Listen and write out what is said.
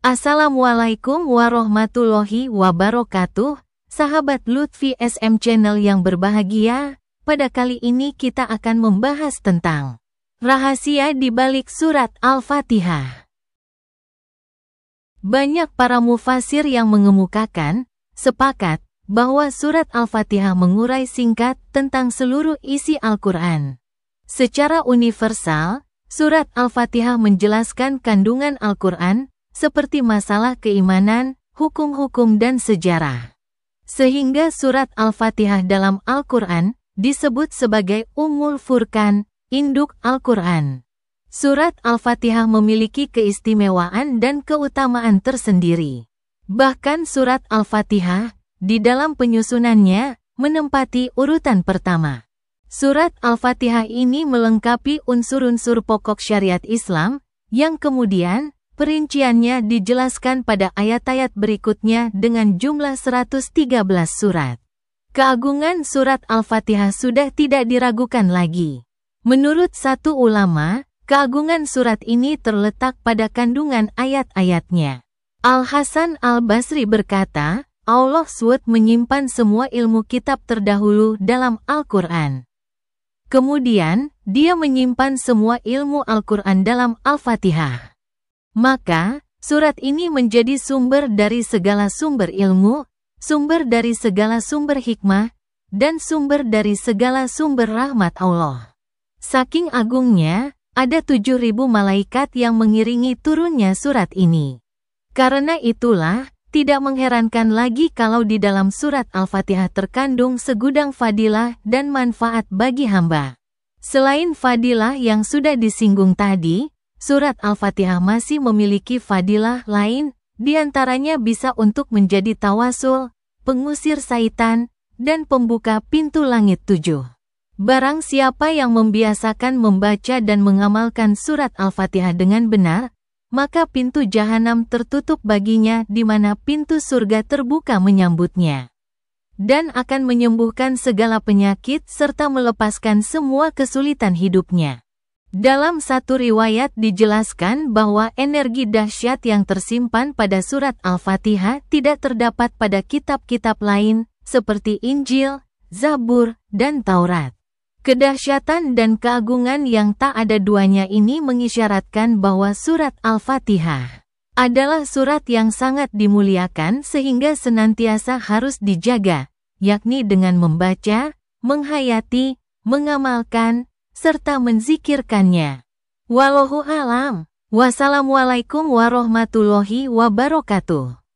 Assalamualaikum warahmatullahi wabarakatuh, sahabat Lutfi SM Channel yang berbahagia. Pada kali ini kita akan membahas tentang rahasia di balik surat Al-Fatihah. Banyak para mufasir yang mengemukakan, sepakat, bahwa surat Al-Fatihah mengurai singkat tentang seluruh isi Al-Quran. Secara universal, surat Al-Fatihah menjelaskan kandungan Al-Quran, seperti masalah keimanan, hukum-hukum dan sejarah. Sehingga surat Al-Fatihah dalam Al-Quran disebut sebagai Ummul furkan, Induk Al-Quran. Surat Al-Fatihah memiliki keistimewaan dan keutamaan tersendiri. Bahkan surat Al-Fatihah, di dalam penyusunannya, menempati urutan pertama. Surat Al-Fatihah ini melengkapi unsur-unsur pokok syariat Islam, yang kemudian Perinciannya dijelaskan pada ayat-ayat berikutnya dengan jumlah 113 surat. Keagungan surat Al-Fatihah sudah tidak diragukan lagi. Menurut satu ulama, keagungan surat ini terletak pada kandungan ayat-ayatnya. Al-Hasan Al-Basri berkata, Allah SWT menyimpan semua ilmu kitab terdahulu dalam Al-Quran. Kemudian, dia menyimpan semua ilmu Al-Quran dalam Al-Fatihah. Maka, surat ini menjadi sumber dari segala sumber ilmu, sumber dari segala sumber hikmah, dan sumber dari segala sumber rahmat Allah. Saking agungnya, ada ribu malaikat yang mengiringi turunnya surat ini. Karena itulah, tidak mengherankan lagi kalau di dalam surat Al-Fatihah terkandung segudang fadilah dan manfaat bagi hamba. Selain fadilah yang sudah disinggung tadi, Surat Al-Fatihah masih memiliki fadilah lain, diantaranya bisa untuk menjadi tawasul, pengusir saitan, dan pembuka pintu langit tujuh. Barang siapa yang membiasakan membaca dan mengamalkan surat Al-Fatihah dengan benar, maka pintu jahanam tertutup baginya di mana pintu surga terbuka menyambutnya. Dan akan menyembuhkan segala penyakit serta melepaskan semua kesulitan hidupnya. Dalam satu riwayat dijelaskan bahwa energi dahsyat yang tersimpan pada surat Al-Fatihah tidak terdapat pada kitab-kitab lain, seperti Injil, Zabur, dan Taurat. Kedahsyatan dan keagungan yang tak ada duanya ini mengisyaratkan bahwa surat Al-Fatihah adalah surat yang sangat dimuliakan sehingga senantiasa harus dijaga, yakni dengan membaca, menghayati, mengamalkan, serta menzikirkannya. Wallahu alam. Wassalamualaikum warahmatullahi wabarakatuh.